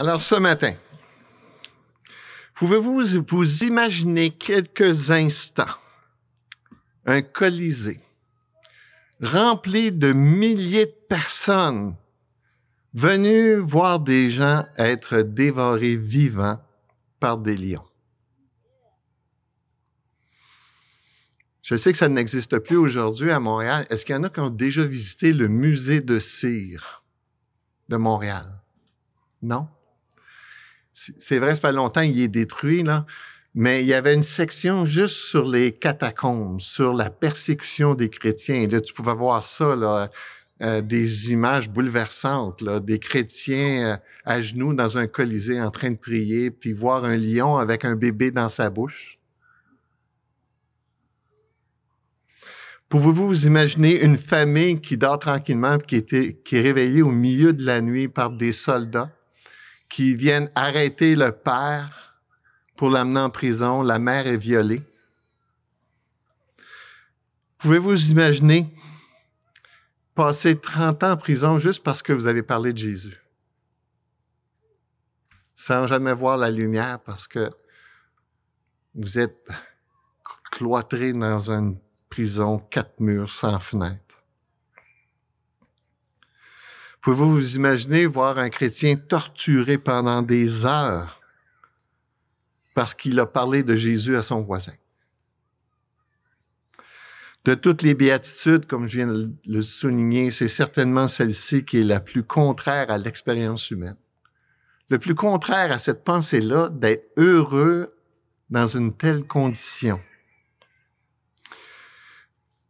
Alors, ce matin, pouvez-vous vous imaginer quelques instants un colisée rempli de milliers de personnes venues voir des gens être dévorés vivants par des lions? Je sais que ça n'existe plus aujourd'hui à Montréal. Est-ce qu'il y en a qui ont déjà visité le musée de cire de Montréal? Non? c'est vrai, ça fait longtemps, il est détruit, là. Mais il y avait une section juste sur les catacombes, sur la persécution des chrétiens. Et là, tu pouvais voir ça, euh, des images bouleversantes, des chrétiens euh, à genoux dans un colisée en train de prier, puis voir un lion avec un bébé dans sa bouche. Pouvez-vous vous imaginer une famille qui dort tranquillement, qui, était, qui est réveillée au milieu de la nuit par des soldats? qui viennent arrêter le père pour l'amener en prison. La mère est violée. Pouvez-vous imaginer passer 30 ans en prison juste parce que vous avez parlé de Jésus? Sans jamais voir la lumière parce que vous êtes cloîtré dans une prison, quatre murs, sans fenêtre. Pouvez-vous vous imaginer voir un chrétien torturé pendant des heures parce qu'il a parlé de Jésus à son voisin? De toutes les béatitudes, comme je viens de le souligner, c'est certainement celle-ci qui est la plus contraire à l'expérience humaine. Le plus contraire à cette pensée-là d'être heureux dans une telle condition.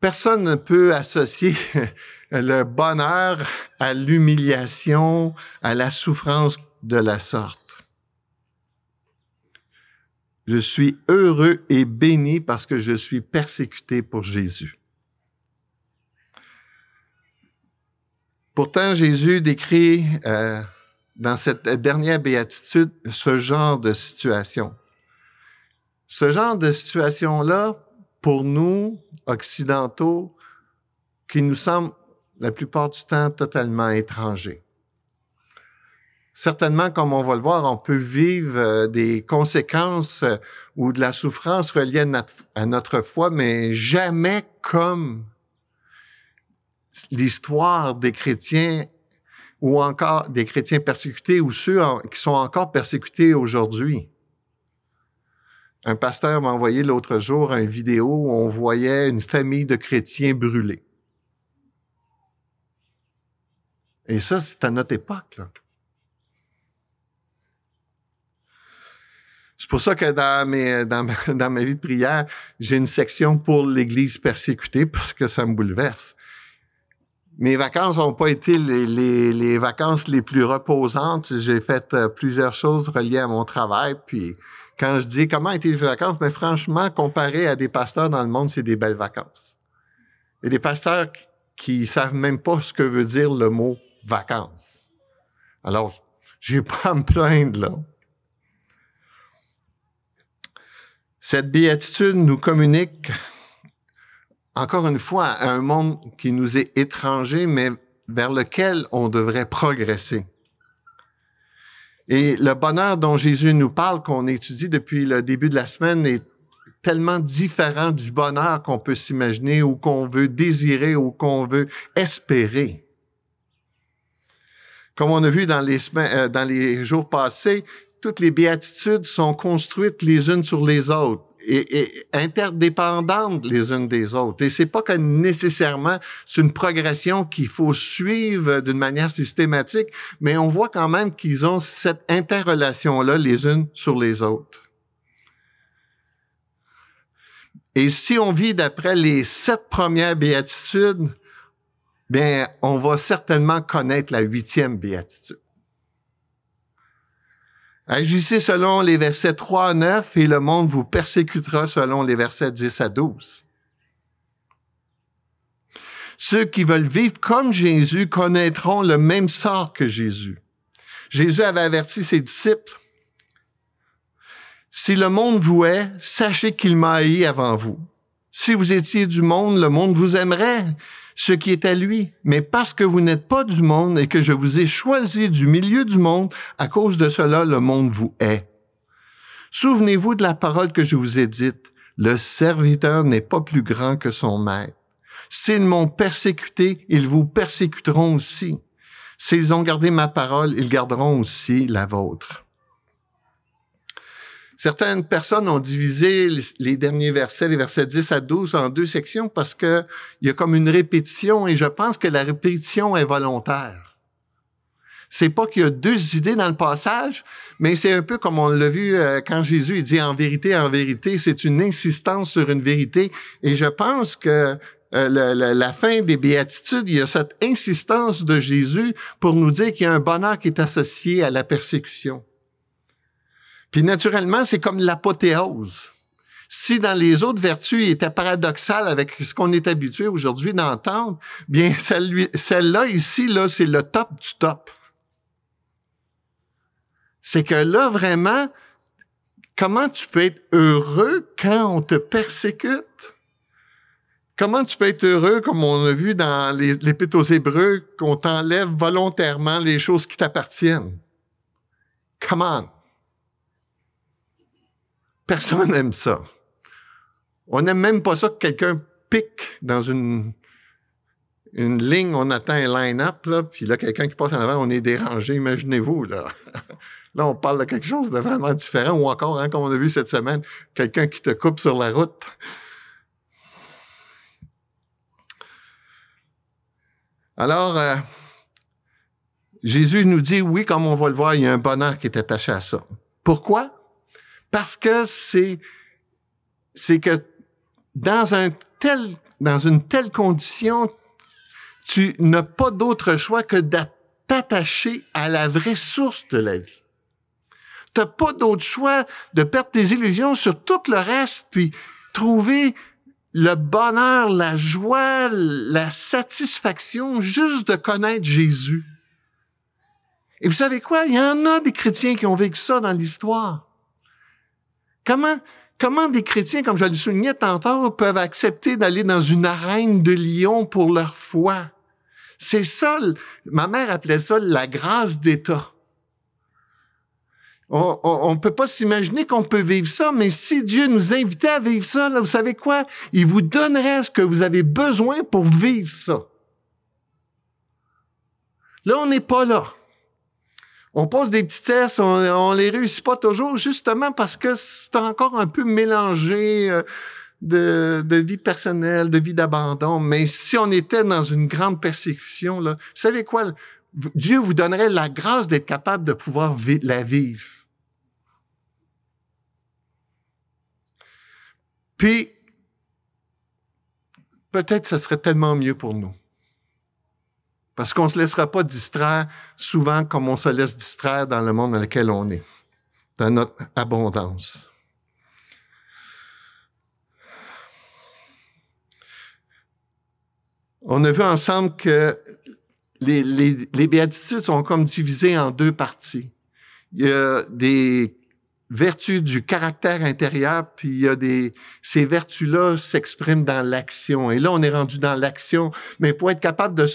Personne ne peut associer le bonheur à l'humiliation, à la souffrance de la sorte. Je suis heureux et béni parce que je suis persécuté pour Jésus. Pourtant, Jésus décrit euh, dans cette dernière béatitude ce genre de situation. Ce genre de situation-là, pour nous, occidentaux, qui nous semble la plupart du temps totalement étrangers. Certainement, comme on va le voir, on peut vivre euh, des conséquences euh, ou de la souffrance reliée à notre, foi, mais jamais comme l'histoire des chrétiens ou encore des chrétiens persécutés ou ceux qui sont encore persécutés aujourd'hui. Un pasteur m'a envoyé l'autre jour une vidéo où on voyait une famille de chrétiens brûlés. Et ça, c'est à notre époque. C'est pour ça que dans, dans, ma, vie de prière, j'ai une section pour l'Église persécutée parce que ça me bouleverse. Mes vacances n'ont pas été les, vacances les plus reposantes. J'ai fait euh, plusieurs choses reliées à mon travail. Puis quand je dis comment étaient les vacances, mais franchement, comparé à des pasteurs dans le monde, c'est des belles vacances. Et des pasteurs qui savent même pas ce que veut dire le mot vacances. Alors, j'ai pas à me plaindre, là. Cette béatitude nous communique, encore une fois, à un monde qui nous est étranger, mais vers lequel on devrait progresser. Et le bonheur dont Jésus nous parle, qu'on étudie depuis le début de la semaine, est tellement différent du bonheur qu'on peut s'imaginer ou qu'on veut désirer ou qu'on veut espérer. Comme on a vu dans les, semaines, euh, dans les jours passés, toutes les béatitudes sont construites les unes sur les autres et, et interdépendantes les unes des autres. Et c'est pas que nécessairement c'est une progression qu'il faut suivre d'une manière systématique, mais on voit quand même qu'ils ont cette interrelation-là les unes sur les autres. Et si on vit d'après les sept premières béatitudes, bien, on va certainement connaître la huitième béatitude. Agissez selon les versets 3 à 9 et le monde vous persécutera selon les versets 10 à 12. Ceux qui veulent vivre comme Jésus connaîtront le même sort que Jésus. Jésus avait averti ses disciples. Si le monde vous hait, sachez qu'il m'a haï avant vous. Si vous étiez du monde, le monde vous aimerait ce qui est à lui. Mais parce que vous n'êtes pas du monde et que je vous ai choisi du milieu du monde, à cause de cela, le monde vous hait. Souvenez-vous de la parole que je vous ai dite. Le serviteur n'est pas plus grand que son maître. S'ils m'ont persécuté, ils vous persécuteront aussi. S'ils ont gardé ma parole, ils garderont aussi la vôtre. Certaines personnes ont divisé les derniers versets, les versets 10 à 12, en deux sections parce que il y a comme une répétition et je pense que la répétition est volontaire. C'est pas qu'il y a deux idées dans le passage, mais c'est un peu comme on l'a vu euh, quand Jésus dit en vérité, en vérité, c'est une insistance sur une vérité. Et je pense que euh, la fin des béatitudes, il y a cette insistance de Jésus pour nous dire qu'il y a un bonheur qui est associé à la persécution. Puis naturellement, c'est comme l'apothéose. Si dans les autres vertus, il était paradoxal avec ce qu'on est habitué aujourd'hui d'entendre, bien celle-là ici, là, c'est le top du top. C'est que là, vraiment, comment tu peux être heureux quand on te persécute? Comment tu peux être heureux, comme on a vu dans les aux Hébreux, qu'on t'enlève volontairement les choses qui t'appartiennent? Come on! Personne n'aime ça. On n'aime même pas ça que quelqu'un pique dans une, une ligne, on attend un line-up, puis là, quelqu'un qui passe en avant, on est dérangé, imaginez-vous, là. là, on parle de quelque chose de vraiment différent, ou encore, hein, comme on a vu cette semaine, quelqu'un qui te coupe sur la route. Alors, euh, Jésus nous dit, oui, comme on va le voir, il y a un bonheur qui est attaché à ça. Pourquoi? Parce que c'est, que dans une telle condition, tu n'as pas d'autre choix que t'attacher à la vraie source de la vie. Tu n'as pas d'autre choix de perdre tes illusions sur tout le reste, puis trouver le bonheur, la joie, la satisfaction juste de connaître Jésus. Et vous savez quoi? Il y en a des chrétiens qui ont vécu ça dans l'histoire. Comment, des chrétiens, comme je le soulignais tantôt, peuvent accepter d'aller dans une arène de lion pour leur foi? C'est ça, ma mère appelait ça la grâce d'État. On ne peut pas s'imaginer qu'on peut vivre ça, mais si Dieu nous invitait à vivre ça, vous savez quoi? Il vous donnerait ce que vous avez besoin pour vivre ça. Là, on n'est pas là on pose des petits tests, on, les réussit pas toujours, justement parce que c'est encore un peu mélangé euh, de, vie personnelle, de vie d'abandon. Mais si on était dans une grande persécution, là, vous savez quoi? Dieu vous donnerait la grâce d'être capable de pouvoir la vivre. Puis, peut-être ce serait tellement mieux pour nous. Parce qu'on ne se laissera pas distraire souvent comme on se laisse distraire dans le monde dans lequel on est, dans notre abondance. On a vu ensemble que les, béatitudes sont comme divisées en deux parties. Il y a des vertu du caractère intérieur, puis il y a des ces vertus-là s'expriment dans l'action. Et là, on est rendu dans l'action, mais pour être capable de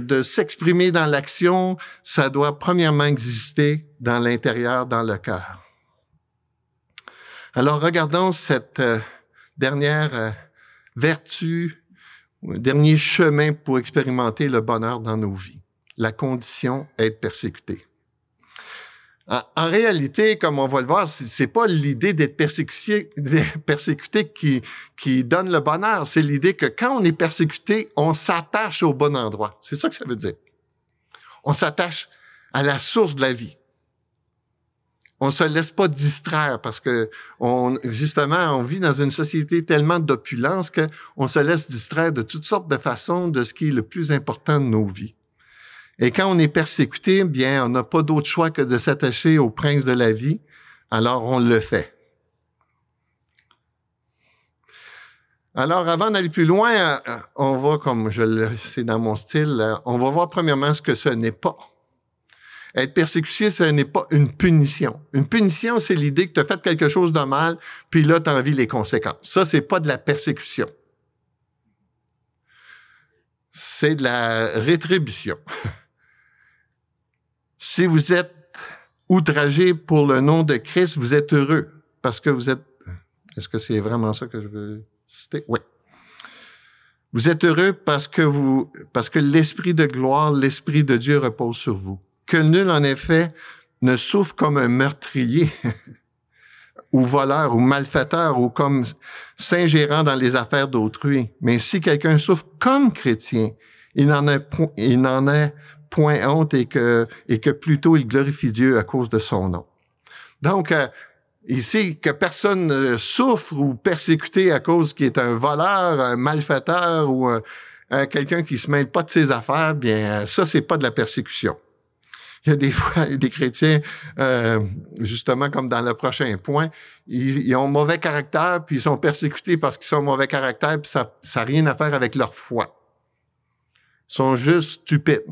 de, s'exprimer dans l'action, ça doit premièrement exister dans l'intérieur, dans le cœur. Alors regardons cette euh, dernière euh, vertu, dernier chemin pour expérimenter le bonheur dans nos vies. La condition être persécuté. En réalité, comme on va le voir, c'est pas l'idée d'être persécuté, qui, donne le bonheur. C'est l'idée que quand on est persécuté, on s'attache au bon endroit. C'est ça que ça veut dire. On s'attache à la source de la vie. On se laisse pas distraire parce que justement, on vit dans une société tellement d'opulence qu'on se laisse distraire de toutes sortes de façons de ce qui est le plus important de nos vies. Et quand on est persécuté, bien, on n'a pas d'autre choix que de s'attacher au prince de la vie, alors on le fait. Alors, avant d'aller plus loin, euh, on va, comme je le sais dans mon style, euh, on va voir premièrement ce que ce n'est pas. Être persécuté, ce n'est pas une punition. Une punition, c'est l'idée que tu as fait quelque chose de mal, puis là, tu en vis les conséquences. Ça, ce n'est pas de la persécution. C'est de la rétribution. Si vous êtes outragé pour le nom de Christ, vous êtes heureux parce que vous êtes... Est-ce que c'est vraiment ça que je veux citer? Oui. Vous êtes heureux parce que vous, parce que l'esprit de gloire, l'esprit de Dieu repose sur vous. Que nul, en effet, ne souffre comme un meurtrier ou voleur ou malfaiteur ou comme s'ingérant dans les affaires d'autrui. Mais si quelqu'un souffre comme chrétien, il n'en est, il n'en est point honte et que, et que plutôt il glorifie Dieu à cause de son nom. Donc, euh, ici, que personne souffre ou persécuté à cause qu'il est un voleur, un malfaiteur ou quelqu'un qui se mêle pas de ses affaires, bien, ça, c'est pas de la persécution. Il y a des fois des chrétiens, euh, justement, comme dans le prochain point, ils, ont mauvais caractère, puis ils sont persécutés parce qu'ils sont mauvais caractère, puis ça n'a rien à faire avec leur foi. Ils sont juste stupides.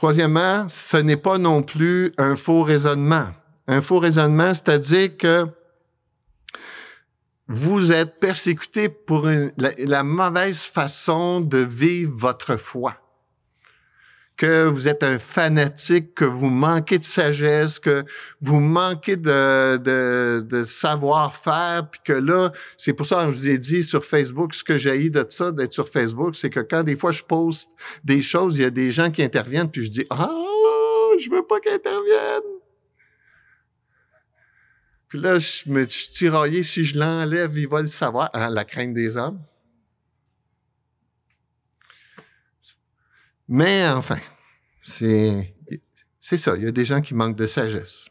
Troisièmement, ce n'est pas non plus un faux raisonnement. Un faux raisonnement, c'est-à-dire que vous êtes persécuté pour la mauvaise façon de vivre votre foi que vous êtes un fanatique, que vous manquez de sagesse, que vous manquez de, savoir-faire, puis que là, c'est pour ça que je vous ai dit sur Facebook, ce que j'ai de ça, d'être sur Facebook, c'est que quand des fois je poste des choses, il y a des gens qui interviennent, puis je dis « Ah, oh, je veux pas qu'ils interviennent! » Puis là, je me suis tiraillé, si je l'enlève, il va le savoir. Ah, la crainte des hommes. Mais enfin, c'est ça. Il y a des gens qui manquent de sagesse.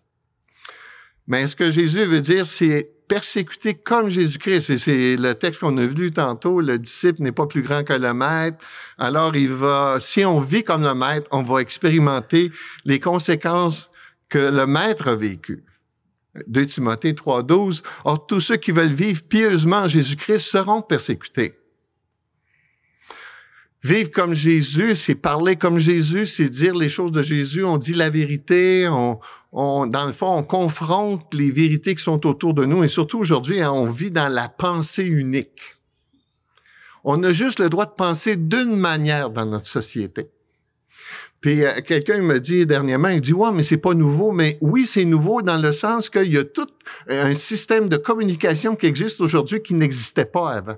Mais ce que Jésus veut dire, c'est persécuter comme Jésus-Christ. Et c'est le texte qu'on a vu tantôt, le disciple n'est pas plus grand que le maître. Alors il va, si on vit comme le maître, on va expérimenter les conséquences que le maître a vécues. 2 Timothée 3.12. Or, tous ceux qui veulent vivre pieusement Jésus-Christ seront persécutés. Vivre comme Jésus, c'est parler comme Jésus, c'est dire les choses de Jésus, on dit la vérité, on, dans le fond, on confronte les vérités qui sont autour de nous et surtout aujourd'hui, hein, on vit dans la pensée unique. On a juste le droit de penser d'une manière dans notre société. Puis euh, quelqu'un me dit dernièrement, il dit ouais, mais c'est pas nouveau, mais oui, c'est nouveau dans le sens qu'il y a tout euh, un système de communication qui existe aujourd'hui qui n'existait pas avant.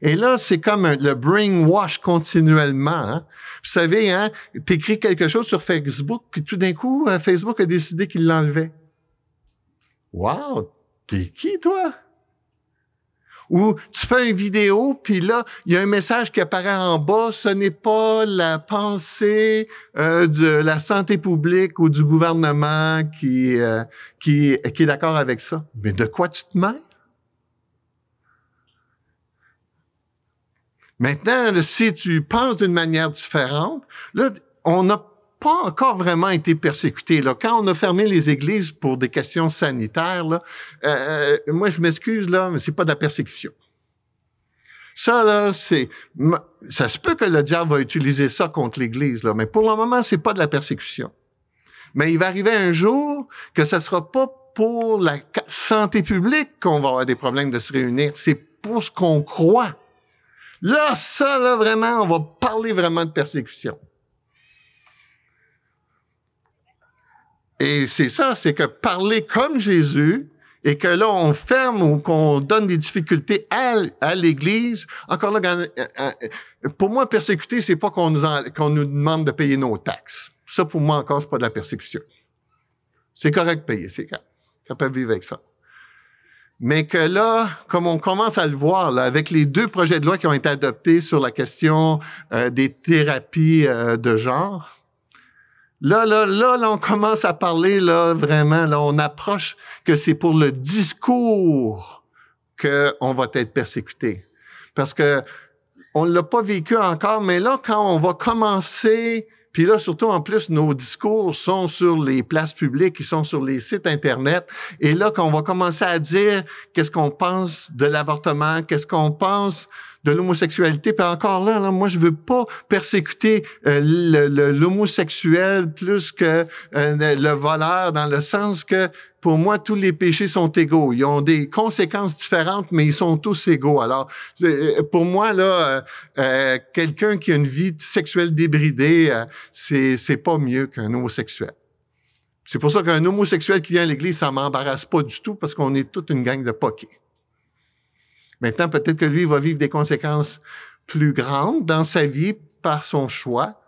Et là, c'est comme le brainwash continuellement. Hein. Vous savez, hein, t'écris quelque chose sur Facebook, puis tout d'un coup, euh, Facebook a décidé qu'il l'enlevait. Wow, t'es qui, toi? Ou tu fais une vidéo, puis là, il y a un message qui apparaît en bas, ce n'est pas la pensée euh, de la santé publique ou du gouvernement qui, euh, qui, qui est d'accord avec ça. Mais de quoi tu te mêles? Maintenant, si tu penses d'une manière différente, là, on n'a pas encore vraiment été persécuté. Là. Quand on a fermé les églises pour des questions sanitaires, là, euh, euh, moi, je m'excuse, là, mais c'est pas de la persécution. Ça, là, c'est... Ça se peut que le diable va utiliser ça contre l'Église, là, mais pour le moment, c'est pas de la persécution. Mais il va arriver un jour que ça sera pas pour la santé publique qu'on va avoir des problèmes de se réunir. C'est pour ce qu'on croit Là, ça, là, vraiment, on va parler vraiment de persécution. Et c'est ça, c'est que parler comme Jésus et que là, on ferme ou qu'on donne des difficultés à, l'Église. Encore là, euh, euh, euh, pour moi, persécuter, c'est pas qu'on nous, demande de payer nos taxes. Ça, pour moi, encore, c'est pas de la persécution. C'est correct de payer, c'est capable de vivre avec ça mais que là, comme on commence à le voir, là, avec les deux projets de loi qui ont été adoptés sur la question euh, des thérapies euh, de genre, là, là, là, on commence à parler, là, vraiment, là, on approche que c'est pour le discours qu'on va être persécuté. Parce que on l'a pas vécu encore, mais là, quand on va commencer puis là, surtout, en plus, nos discours sont sur les places publiques, ils sont sur les sites Internet. Et là, qu'on va commencer à dire qu'est-ce qu'on pense de l'avortement, qu'est-ce qu'on pense de l'homosexualité. Puis encore là, là, moi, je veux pas persécuter euh, l'homosexuel plus que euh, le voleur, dans le sens que pour moi, tous les péchés sont égaux. Ils ont des conséquences différentes, mais ils sont tous égaux. Alors, euh, pour moi, là, quelqu'un qui a une vie sexuelle débridée, c'est c'est pas mieux qu'un homosexuel. C'est pour ça qu'un homosexuel qui vient à l'église, ça m'embarrasse pas du tout parce qu'on est toute une gang de poquets. Maintenant, peut-être que lui va vivre des conséquences plus grandes dans sa vie par son choix.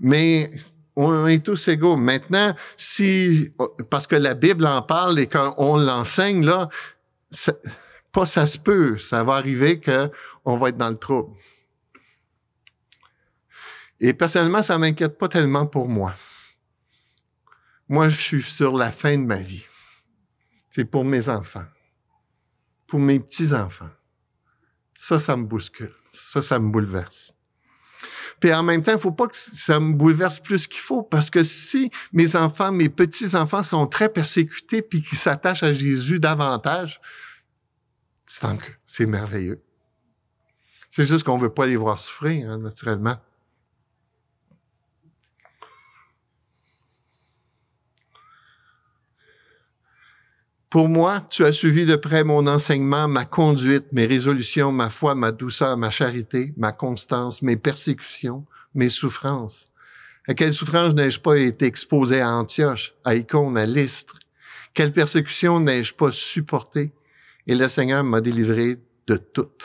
Mais on est tous égaux. Maintenant, si, parce que la Bible en parle et qu'on l'enseigne, là, pas ça se peut. Ça va arriver qu'on va être dans le trouble. Et personnellement, ça m'inquiète pas tellement pour moi. Moi, je suis sur la fin de ma vie. C'est pour mes enfants pour mes petits-enfants. Ça, ça me bouscule. Ça, ça me bouleverse. Puis en même temps, il faut pas que ça me bouleverse plus qu'il faut, parce que si mes enfants, mes petits-enfants sont très persécutés puis qu'ils s'attachent à Jésus davantage, c'est merveilleux. C'est juste qu'on veut pas les voir souffrir, hein, naturellement. Pour moi, tu as suivi de près mon enseignement, ma conduite, mes résolutions, ma foi, ma douceur, ma charité, ma constance, mes persécutions, mes souffrances. À quelles souffrances n'ai-je pas été exposé à Antioche, à Icône, à Lystre? Quelles persécutions n'ai-je pas supporté? Et le Seigneur m'a délivré de toutes.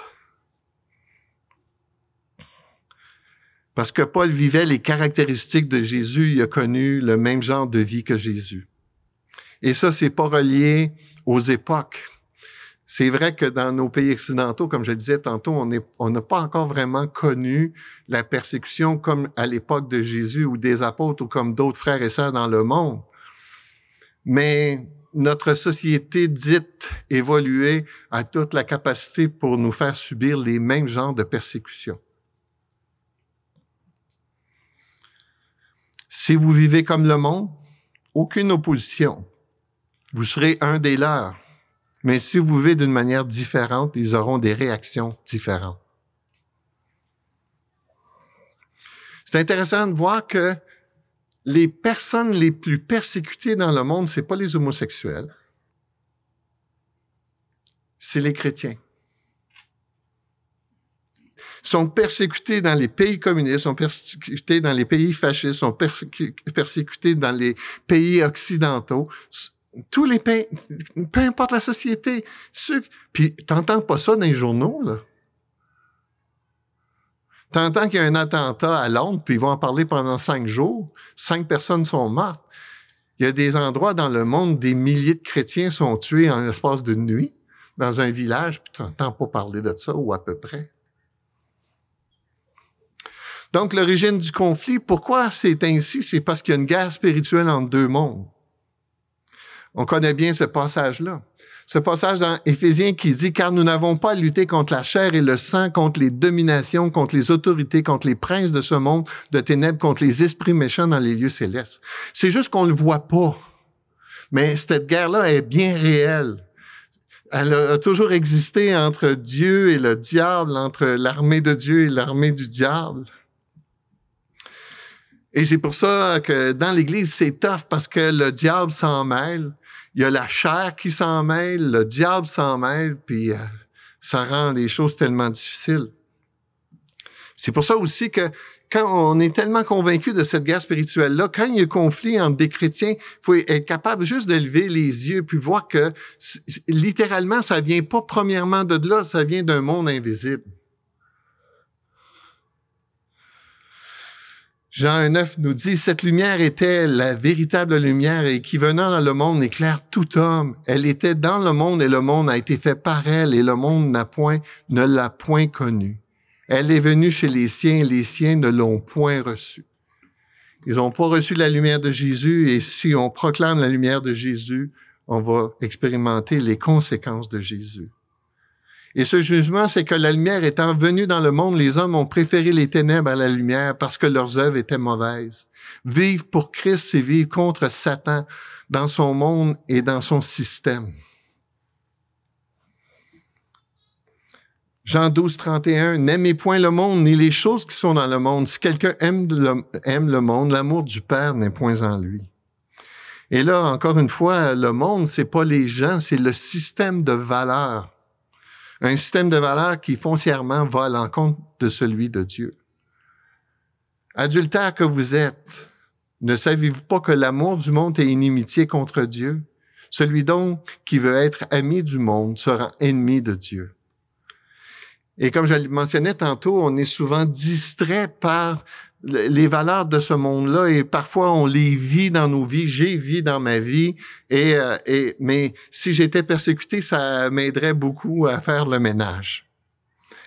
Parce que Paul vivait les caractéristiques de Jésus, il a connu le même genre de vie que Jésus. Et ça, c'est pas relié aux époques. C'est vrai que dans nos pays occidentaux, comme je disais tantôt, on n'a on pas encore vraiment connu la persécution comme à l'époque de Jésus ou des apôtres ou comme d'autres frères et sœurs dans le monde. Mais notre société dite évoluée a toute la capacité pour nous faire subir les mêmes genres de persécutions. Si vous vivez comme le monde, aucune opposition, vous serez un des leurs. Mais si vous vivez d'une manière différente, ils auront des réactions différentes. C'est intéressant de voir que les personnes les plus persécutées dans le monde, ce pas les homosexuels, c'est les chrétiens. Ils sont persécutés dans les pays communistes, sont persécutés dans les pays fascistes, sont persécutés dans les pays occidentaux tous les pays, peu importe la société, Puis, puis t'entends pas ça dans les journaux, là. entends qu'il y a un attentat à Londres, puis ils vont en parler pendant cinq jours. Cinq personnes sont mortes. Il y a des endroits dans le monde, des milliers de chrétiens sont tués en l'espace de nuit, dans un village, puis t'entends pas parler de ça, ou à peu près. Donc, l'origine du conflit, pourquoi c'est ainsi? C'est parce qu'il y a une guerre spirituelle entre deux mondes. On connaît bien ce passage-là. Ce passage dans Éphésiens qui dit, car nous n'avons pas à lutter contre la chair et le sang, contre les dominations, contre les autorités, contre les princes de ce monde de ténèbres, contre les esprits méchants dans les lieux célestes. C'est juste qu'on ne le voit pas. Mais cette guerre-là est bien réelle. Elle a toujours existé entre Dieu et le diable, entre l'armée de Dieu et l'armée du diable. Et c'est pour ça que dans l'Église, c'est tough parce que le diable s'en mêle. Il y a la chair qui s'en mêle, le diable s'en mêle, puis euh, ça rend les choses tellement difficiles. C'est pour ça aussi que quand on est tellement convaincu de cette guerre spirituelle-là, quand il y a un conflit entre des chrétiens, faut être capable juste de lever les yeux puis voir que littéralement, ça vient pas premièrement de là, ça vient d'un monde invisible. Jean 9 nous dit, cette lumière était la véritable lumière et qui venant dans le monde éclaire tout homme. Elle était dans le monde et le monde a été fait par elle et le monde n'a point, ne l'a point connue. Elle est venue chez les siens et les siens ne l'ont point reçue. Ils n'ont pas reçu la lumière de Jésus et si on proclame la lumière de Jésus, on va expérimenter les conséquences de Jésus. Et ce jugement, c'est que la lumière étant venue dans le monde, les hommes ont préféré les ténèbres à la lumière parce que leurs œuvres étaient mauvaises. Vivre pour Christ, c'est vivre contre Satan dans son monde et dans son système. Jean 12, 31, N'aimez point le monde, ni les choses qui sont dans le monde. Si quelqu'un aime le, aime le monde, l'amour du Père n'est point en lui. Et là, encore une fois, le monde, c'est pas les gens, c'est le système de valeurs un système de valeurs qui foncièrement va à l'encontre de celui de Dieu. Adultère que vous êtes, ne savez-vous pas que l'amour du monde est inimitié contre Dieu? Celui donc qui veut être ami du monde sera ennemi de Dieu. Et comme je le mentionnais tantôt, on est souvent distrait par les valeurs de ce monde-là et parfois on les vit dans nos vies. J'ai vu dans ma vie et, euh, et mais si j'étais persécuté, ça m'aiderait beaucoup à faire le ménage.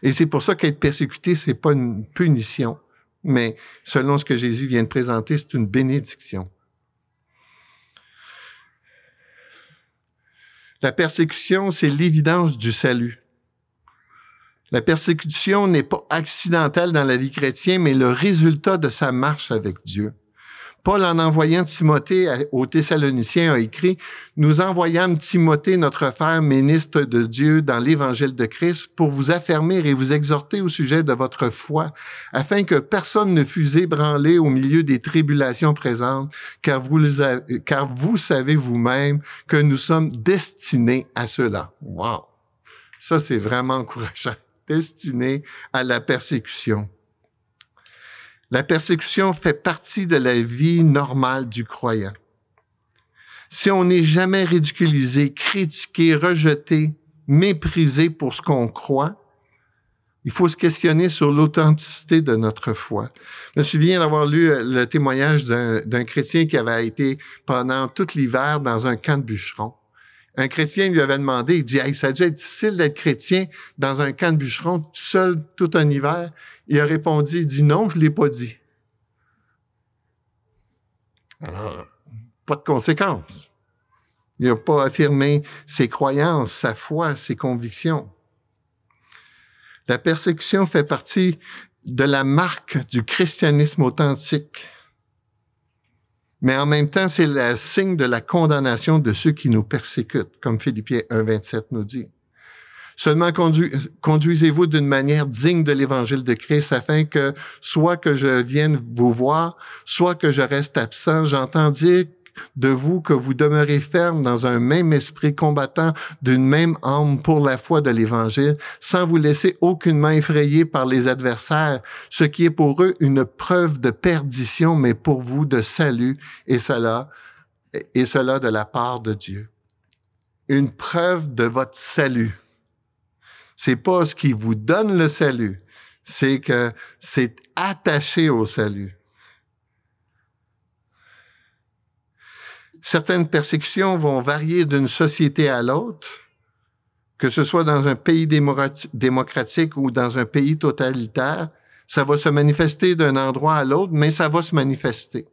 Et c'est pour ça qu'être persécuté, c'est pas une punition, mais selon ce que Jésus vient de présenter, c'est une bénédiction. La persécution, c'est l'évidence du salut. La persécution n'est pas accidentelle dans la vie chrétienne, mais le résultat de sa marche avec Dieu. Paul, en envoyant Timothée aux Thessaloniciens, a écrit, Nous envoyâmes Timothée, notre frère ministre de Dieu, dans l'Évangile de Christ, pour vous affermir et vous exhorter au sujet de votre foi, afin que personne ne fût ébranlé au milieu des tribulations présentes, car vous, car vous savez vous-même que nous sommes destinés à cela. Wow! Ça, c'est vraiment encourageant destiné à la persécution. La persécution fait partie de la vie normale du croyant. Si on n'est jamais ridiculisé, critiqué, rejeté, méprisé pour ce qu'on croit, il faut se questionner sur l'authenticité de notre foi. Je me souviens d'avoir lu euh, le témoignage d'un chrétien qui avait été pendant tout l'hiver dans un camp de bûcherons un chrétien lui avait demandé, il dit, hey, ça a dû être difficile d'être chrétien dans un camp de bûcheron tout seul tout un hiver. Il a répondu, il dit, non, je l'ai pas dit. Alors, pas de conséquences. Il n'a pas affirmé ses croyances, sa foi, ses convictions. La persécution fait partie de la marque du christianisme authentique mais en même temps, c'est le signe de la condamnation de ceux qui nous persécutent, comme Philippiens 1, 27 nous dit. Seulement conduisez-vous d'une manière digne de l'évangile de Christ afin que soit que je vienne vous voir, soit que je reste absent, j'entends dire de vous que vous demeurez ferme dans un même esprit combattant d'une même âme pour la foi de l'Évangile, sans vous laisser aucunement effrayer par les adversaires, ce qui est pour eux une preuve de perdition, mais pour vous de salut, et cela, et cela de la part de Dieu. Une preuve de votre salut. C'est pas ce qui vous donne le salut, c'est que c'est attaché au salut. certaines persécutions vont varier d'une société à l'autre, que ce soit dans un pays démocratique ou dans un pays totalitaire, ça va se manifester d'un endroit à l'autre, mais ça va se manifester.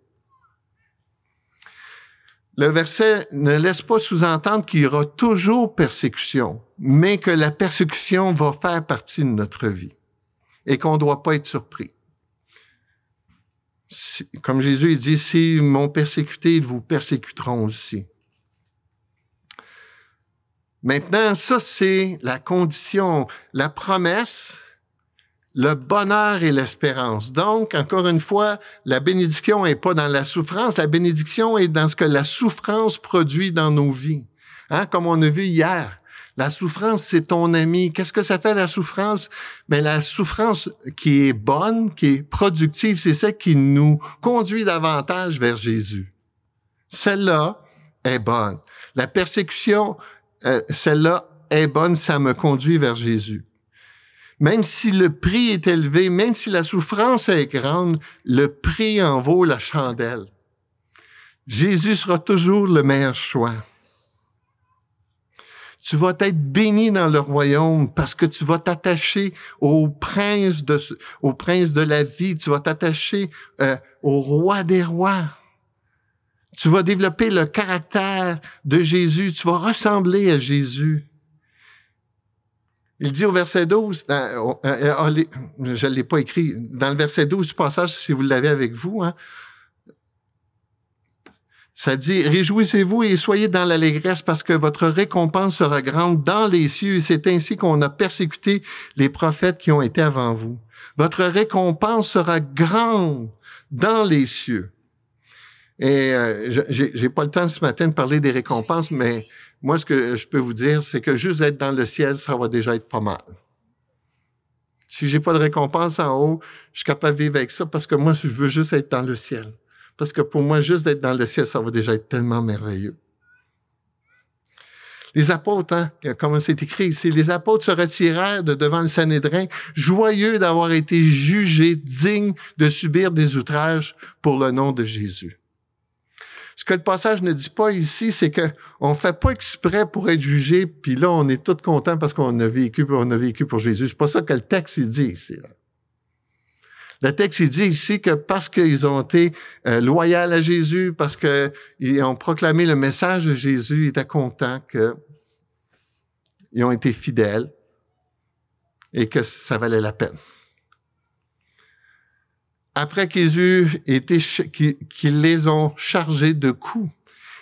Le verset ne laisse pas sous-entendre qu'il y aura toujours persécution, mais que la persécution va faire partie de notre vie et qu'on ne doit pas être surpris comme Jésus il dit, s'ils Mon persécuté, ils vous persécuteront aussi. Maintenant, ça, c'est la condition, la promesse, le bonheur et l'espérance. Donc, encore une fois, la bénédiction n'est pas dans la souffrance, la bénédiction est dans ce que la souffrance produit dans nos vies. Hein, comme on a vu hier, la souffrance, c'est ton ami. Qu'est-ce que ça fait la souffrance? Mais ben, la souffrance qui est bonne, qui est productive, c'est celle qui nous conduit davantage vers Jésus. Celle-là est bonne. La persécution, euh, celle-là est bonne, ça me conduit vers Jésus. Même si le prix est élevé, même si la souffrance est grande, le prix en vaut la chandelle. Jésus sera toujours le meilleur choix. Tu vas être béni dans le royaume parce que tu vas t'attacher au prince de, au prince de la vie. Tu vas t'attacher euh, au roi des rois. Tu vas développer le caractère de Jésus. Tu vas ressembler à Jésus. Il dit au verset 12, euh, euh, je l'ai pas écrit, dans le verset 12 du passage, si vous l'avez avec vous, hein, ça dit, Réjouissez-vous et soyez dans l'allégresse parce que votre récompense sera grande dans les cieux. C'est ainsi qu'on a persécuté les prophètes qui ont été avant vous. Votre récompense sera grande dans les cieux. Et euh, j'ai pas le temps ce matin de parler des récompenses, mais moi, ce que je peux vous dire, c'est que juste être dans le ciel, ça va déjà être pas mal. Si j'ai pas de récompense en haut, je suis capable de vivre avec ça parce que moi, je veux juste être dans le ciel. Parce que pour moi, juste d'être dans le ciel, ça va déjà être tellement merveilleux. Les apôtres, hein, comme c'est écrit ici, les apôtres se retirèrent de devant le Sanhédrin, joyeux d'avoir été jugés dignes de subir des outrages pour le nom de Jésus. Ce que le passage ne dit pas ici, c'est que on fait pas exprès pour être jugé, puis là on est tout content parce qu'on a vécu, pour Jésus. C'est pas ça que le texte dit ici. Là. Le texte, dit ici que parce qu'ils ont été euh, loyaux à Jésus, parce qu'ils ont proclamé le message de Jésus, ils étaient contents qu'ils ont été fidèles et que ça valait la peine. Après qu'ils été, qu'ils les ont chargés de coups,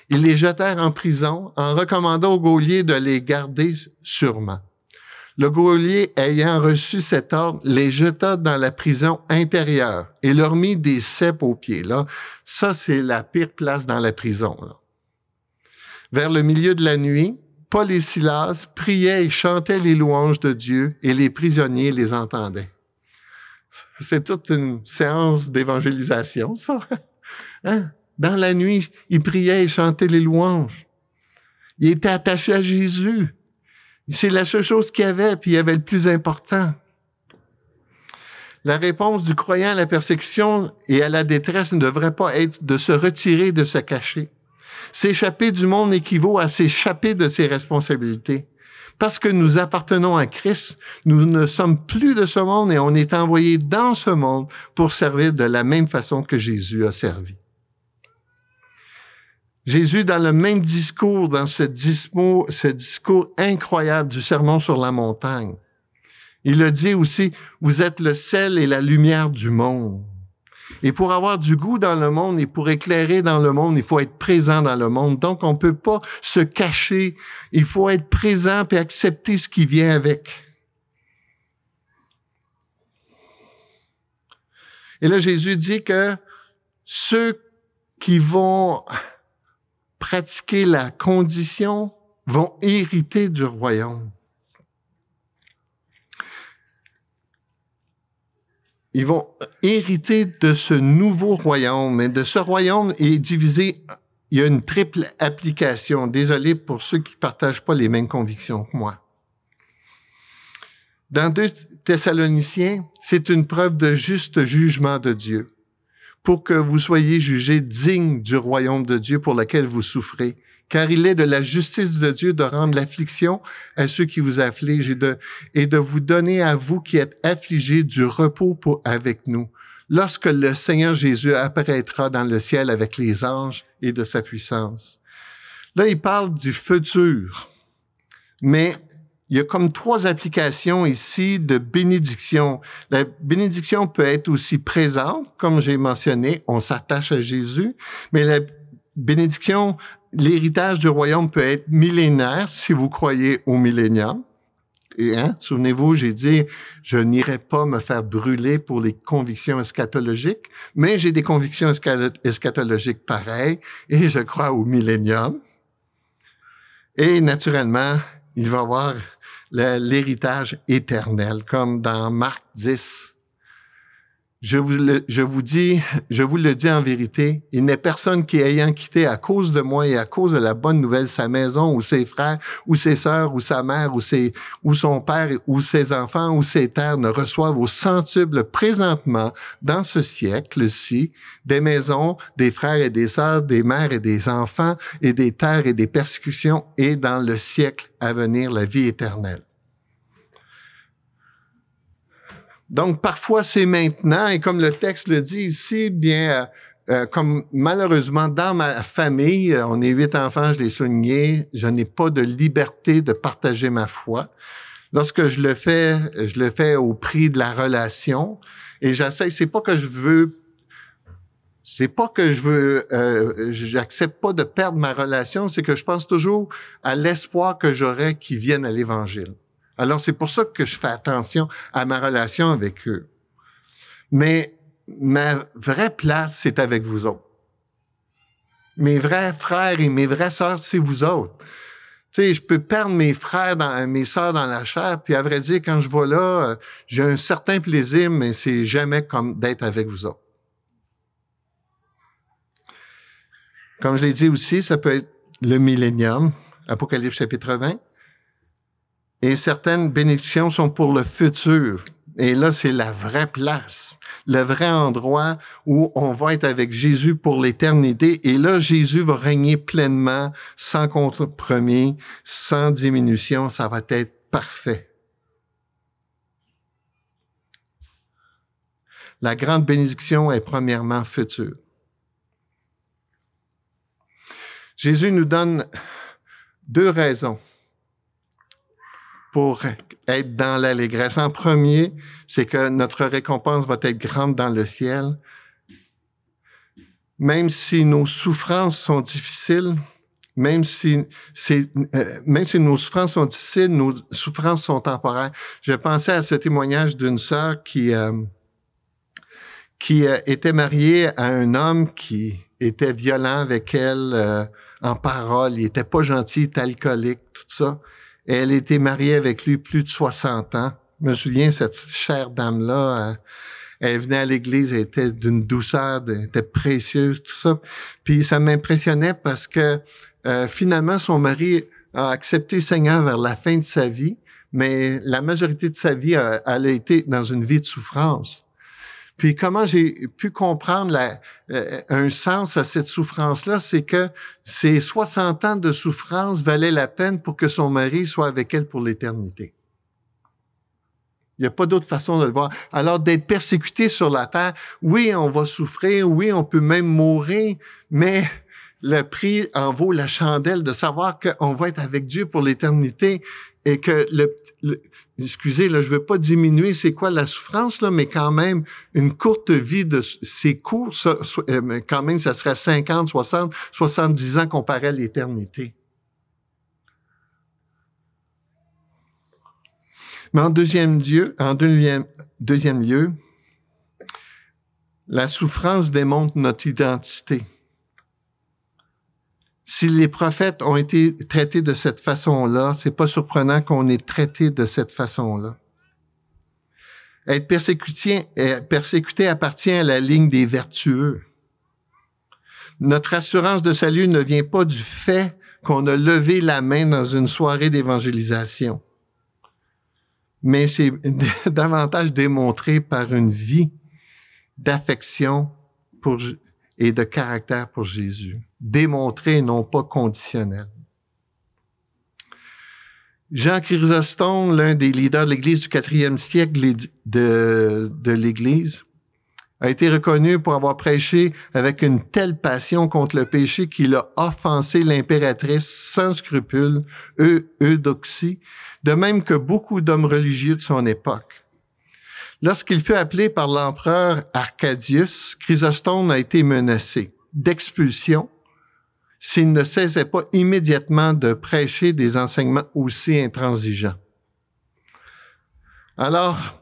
ils les jetèrent en prison en recommandant aux Gauliers de les garder sûrement. Le geôlier, ayant reçu cet ordre, les jeta dans la prison intérieure et leur mit des cèpes aux pieds. Là, ça, c'est la pire place dans la prison. Vers le milieu de la nuit, Paul et Silas priaient et chantaient les louanges de Dieu et les prisonniers les entendaient. C'est toute une séance d'évangélisation, ça. Hein? Dans la nuit, ils priaient et chantaient les louanges. Ils étaient attachés à Jésus. C'est la seule chose qu'il y avait, puis il y avait le plus important. La réponse du croyant à la persécution et à la détresse ne devrait pas être de se retirer, de se cacher. S'échapper du monde équivaut à s'échapper de ses responsabilités. Parce que nous appartenons à Christ, nous ne sommes plus de ce monde et on est envoyé dans ce monde pour servir de la même façon que Jésus a servi. Jésus, dans le même discours, dans ce discours, incroyable du sermon sur la montagne, il a dit aussi, vous êtes le sel et la lumière du monde. Et pour avoir du goût dans le monde et pour éclairer dans le monde, il faut être présent dans le monde. Donc, on ne peut pas se cacher. Il faut être présent et accepter ce qui vient avec. Et là, Jésus dit que ceux qui vont pratiquer la condition vont hériter du royaume. Ils vont hériter de ce nouveau royaume. mais de ce royaume est divisé, il y a une triple application. Désolé pour ceux qui ne partagent pas les mêmes convictions que moi. Dans 2 Thessaloniciens, c'est une preuve de juste jugement de Dieu pour que vous soyez jugés dignes du royaume de Dieu pour lequel vous souffrez. Car il est de la justice de Dieu de rendre l'affliction à ceux qui vous affligent et de, vous donner à vous qui êtes affligés du repos pour, avec nous, lorsque le Seigneur Jésus apparaîtra dans le ciel avec les anges et de sa puissance. Là, il parle du futur, mais il y a comme trois applications ici de bénédiction. La bénédiction peut être aussi présente, comme j'ai mentionné, on s'attache à Jésus, mais la bénédiction, l'héritage du royaume peut être millénaire si vous croyez au millénium. Et, hein, souvenez-vous, j'ai dit, je n'irai pas me faire brûler pour les convictions eschatologiques, mais j'ai des convictions eschatologiques pareilles et je crois au millénium. Et naturellement, il va y avoir l'héritage éternel, comme dans Marc 10, je vous, le, je vous dis, je vous le dis en vérité, il n'est personne qui ayant quitté à cause de moi et à cause de la bonne nouvelle sa maison ou ses frères ou ses sœurs ou sa mère ou ses, ou son père ou ses enfants ou ses terres ne reçoivent au centuple présentement dans ce siècle-ci des maisons, des frères et des sœurs, des mères et des enfants et des terres et des persécutions et dans le siècle à venir la vie éternelle. Donc, parfois, c'est maintenant, et comme le texte le dit ici, eh bien, euh, euh, comme malheureusement dans ma famille, euh, on est huit enfants, je l'ai souligné, je n'ai pas de liberté de partager ma foi. Lorsque je le fais, je le fais au prix de la relation et j'essaie, c'est pas que je veux c'est pas que je veux, j'accepte pas de perdre ma relation, c'est que je pense toujours à l'espoir que j'aurai qui vienne à l'Évangile. Alors, c'est pour ça que je fais attention à ma relation avec eux. Mais ma vraie place, c'est avec vous autres. Mes vrais frères et mes vraies sœurs, c'est vous autres. Tu sais, je peux perdre mes frères, dans, mes sœurs dans la chair, puis à vrai dire, quand je vois là, euh, j'ai un certain plaisir, mais c'est jamais comme d'être avec vous autres. Comme je l'ai dit aussi, ça peut être le millénium, Apocalypse chapitre 20. Et certaines bénédictions sont pour le futur. Et là, c'est la vraie place, le vrai endroit où on va être avec Jésus pour l'éternité. Et là, Jésus va régner pleinement, sans compromis, sans diminution. Ça va être parfait. La grande bénédiction est premièrement future. Jésus nous donne deux raisons pour être dans l'allégresse. En premier, c'est que notre récompense va être grande dans le ciel. Même si nos souffrances sont difficiles, même si, euh, même si nos souffrances sont difficiles, nos souffrances sont temporaires. Je pensais à ce témoignage d'une sœur qui, euh, qui euh, était mariée à un homme qui était violent avec elle en parole, il était pas gentil, il était alcoolique, tout ça elle était mariée avec lui plus de 60 ans. Je me souviens, cette chère dame-là, euh, elle, venait à l'église, elle était d'une douceur, elle était précieuse, tout ça. Puis ça m'impressionnait parce que euh, finalement, son mari a accepté le Seigneur vers la fin de sa vie, mais la majorité de sa vie, elle a été dans une vie de souffrance. Puis comment j'ai pu comprendre euh, un sens à cette souffrance-là, c'est que ces 60 ans de souffrance valaient la peine pour que son mari soit avec elle pour l'éternité. Il n'y a pas d'autre façon de le voir. Alors d'être persécuté sur la terre, oui, on va souffrir, oui, on peut même mourir, mais le prix en vaut la chandelle de savoir qu'on va être avec Dieu pour l'éternité et que le excusez, là, je ne veux pas diminuer c'est quoi la souffrance, là, mais quand même, une courte vie de ces cours, euh, quand même, ça serait 50, 60, 70 ans comparé à l'éternité. Mais en deuxième lieu, en deuxième, deuxième lieu, la souffrance démontre notre identité. Si les prophètes ont été traités de cette façon-là, c'est pas surprenant qu'on ait traité de cette façon-là. Être euh, persécuté, appartient à la ligne des vertueux. Notre assurance de salut ne vient pas du fait qu'on a levé la main dans une soirée d'évangélisation, mais c'est davantage démontré par une vie d'affection et de caractère pour Jésus démontré, non pas conditionnel. Jean Chrysostome, l'un des leaders de l'Église du quatrième siècle de, de l'Église, a été reconnu pour avoir prêché avec une telle passion contre le péché qu'il a offensé l'impératrice sans scrupule, e. eudoxie, de même que beaucoup d'hommes religieux de son époque. Lorsqu'il fut appelé par l'empereur Arcadius, Chrysostome a été menacé d'expulsion s'il ne cessait pas immédiatement de prêcher des enseignements aussi intransigeants. Alors,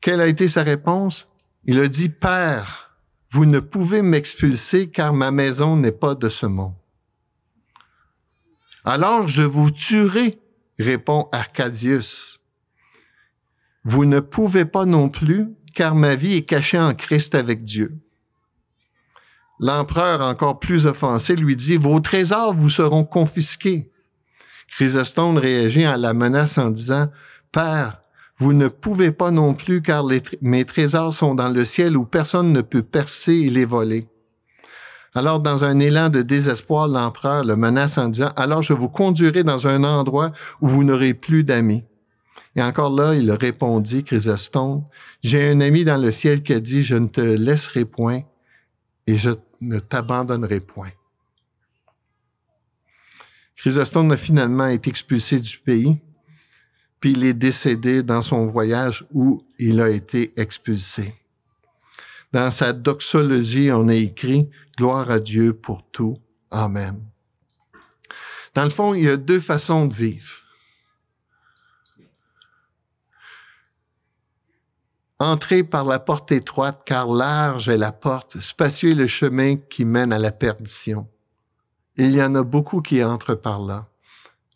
quelle a été sa réponse? Il a dit, Père, vous ne pouvez m'expulser car ma maison n'est pas de ce monde. Alors je vous tuerai, répond Arcadius. Vous ne pouvez pas non plus, car ma vie est cachée en Christ avec Dieu. L'empereur, encore plus offensé, lui dit Vos trésors vous seront confisqués. Chrysostome réagit à la menace en disant Père, vous ne pouvez pas non plus car mes trésors sont dans le ciel où personne ne peut percer et les voler. Alors, dans un élan de désespoir, l'empereur le menace en disant Alors je vous conduirai dans un endroit où vous n'aurez plus d'amis. Et encore là, il répondit, Chrysostome J'ai un ami dans le ciel qui a dit Je ne te laisserai point et je ne t'abandonnerai point. Chrysostome a finalement été expulsé du pays, puis il est décédé dans son voyage où il a été expulsé. Dans sa doxologie, on a écrit Gloire à Dieu pour tout. Amen. Dans le fond, il y a deux façons de vivre. Entrez par la porte étroite, car large est la porte, spacieux le chemin qui mène à la perdition. Il y en a beaucoup qui entrent par là.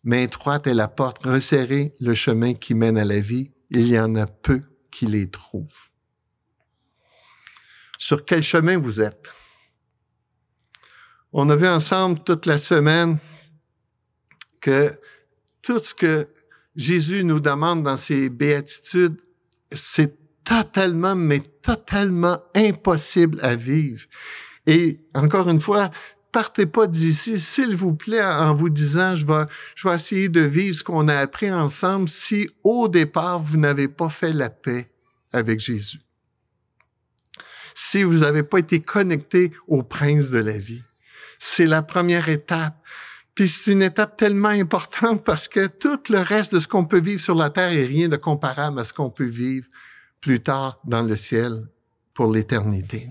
Mais étroite est la porte, resserrée le chemin qui mène à la vie. Il y en a peu qui les trouvent. Sur quel chemin vous êtes? On a vu ensemble toute la semaine que tout ce que Jésus nous demande dans ses béatitudes, c'est totalement, mais totalement impossible à vivre. Et encore une fois, partez pas d'ici, s'il vous plaît, en vous disant, je vais, je vais essayer de vivre ce qu'on a appris ensemble si au départ, vous n'avez pas fait la paix avec Jésus. Si vous n'avez pas été connecté au prince de la vie. C'est la première étape. Puis c'est une étape tellement importante parce que tout le reste de ce qu'on peut vivre sur la terre est rien de comparable à ce qu'on peut vivre plus tard dans le ciel pour l'éternité.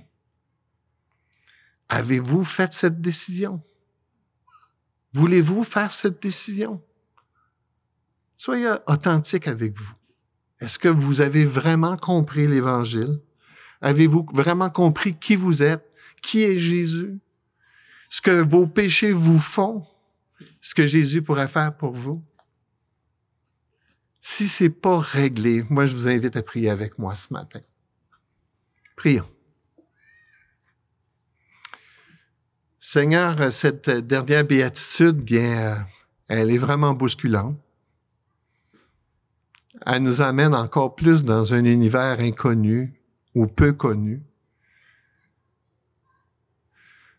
Avez-vous fait cette décision? Voulez-vous faire cette décision? Soyez authentique avec vous. Est-ce que vous avez vraiment compris l'Évangile? Avez-vous vraiment compris qui vous êtes, qui est Jésus, ce que vos péchés vous font, ce que Jésus pourrait faire pour vous? Si c'est pas réglé, moi, je vous invite à prier avec moi ce matin. Prions. Seigneur, cette dernière béatitude, bien, euh, elle est vraiment bousculante. Elle nous amène encore plus dans un univers inconnu ou peu connu.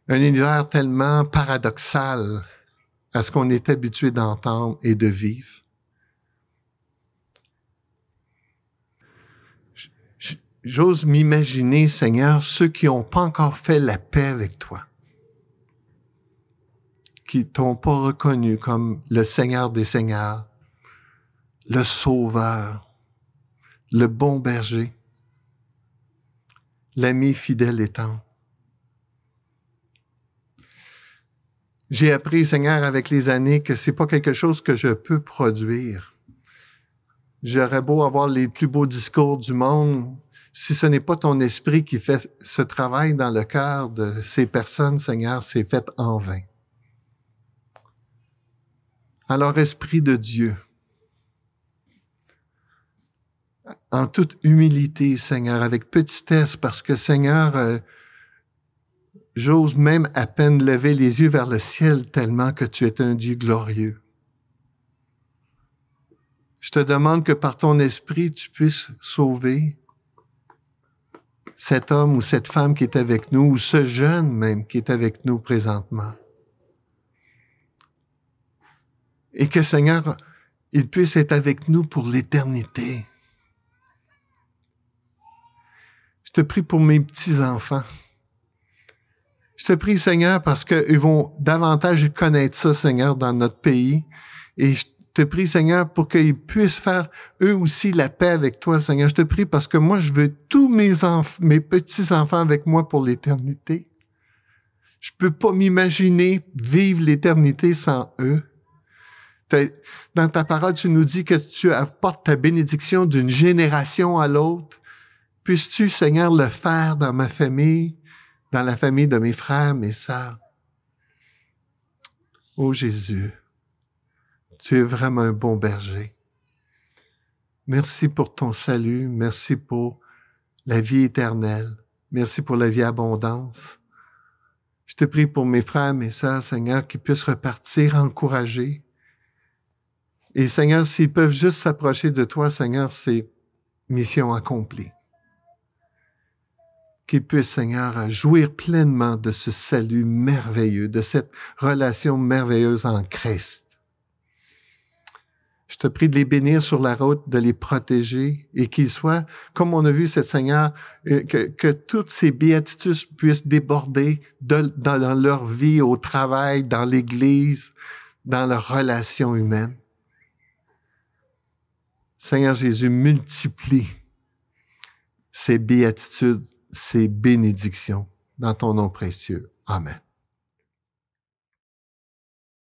Un univers tellement paradoxal à ce qu'on est habitué d'entendre et de vivre. j'ose m'imaginer, Seigneur, ceux qui n'ont pas encore fait la paix avec toi, qui t'ont pas reconnu comme le Seigneur des Seigneurs, le Sauveur, le bon berger, l'ami fidèle étant. J'ai appris, Seigneur, avec les années, que c'est pas quelque chose que je peux produire. J'aurais beau avoir les plus beaux discours du monde, si ce n'est pas ton esprit qui fait ce travail dans le cœur de ces personnes, Seigneur, c'est fait en vain. Alors, Esprit de Dieu, en toute humilité, Seigneur, avec petitesse, parce que, Seigneur, euh, j'ose même à peine lever les yeux vers le ciel tellement que tu es un Dieu glorieux. Je te demande que par ton esprit, tu puisses sauver, cet homme ou cette femme qui est avec nous, ou ce jeune même qui est avec nous présentement. Et que Seigneur, il puisse être avec nous pour l'éternité. Je te prie pour mes petits-enfants. Je te prie, Seigneur, parce qu'ils vont davantage connaître ça, Seigneur, dans notre pays. Et je te prie, Seigneur, pour qu'ils puissent faire eux aussi la paix avec toi, Seigneur. Je te prie parce que moi, je veux tous mes, mes petits-enfants avec moi pour l'éternité. Je peux pas m'imaginer vivre l'éternité sans eux. Dans ta parole, tu nous dis que tu apportes ta bénédiction d'une génération à l'autre. Puisses-tu, Seigneur, le faire dans ma famille, dans la famille de mes frères, mes sœurs. oh, Jésus. Tu es vraiment un bon berger. Merci pour ton salut. Merci pour la vie éternelle. Merci pour la vie abondance. Je te prie pour mes frères, mes sœurs, Seigneur, qu'ils puissent repartir encouragés. Et Seigneur, s'ils peuvent juste s'approcher de toi, Seigneur, c'est mission accomplie. Qu'ils puissent, Seigneur, jouir pleinement de ce salut merveilleux, de cette relation merveilleuse en Christ. Je te prie de les bénir sur la route, de les protéger et qu'ils soient, comme on a vu, cette Seigneur, euh, que, toutes ces béatitudes puissent déborder dans leur vie, au travail, dans l'Église, dans leurs relations humaines. Seigneur Jésus, multiplie ces béatitudes, ces bénédictions dans ton nom précieux. Amen.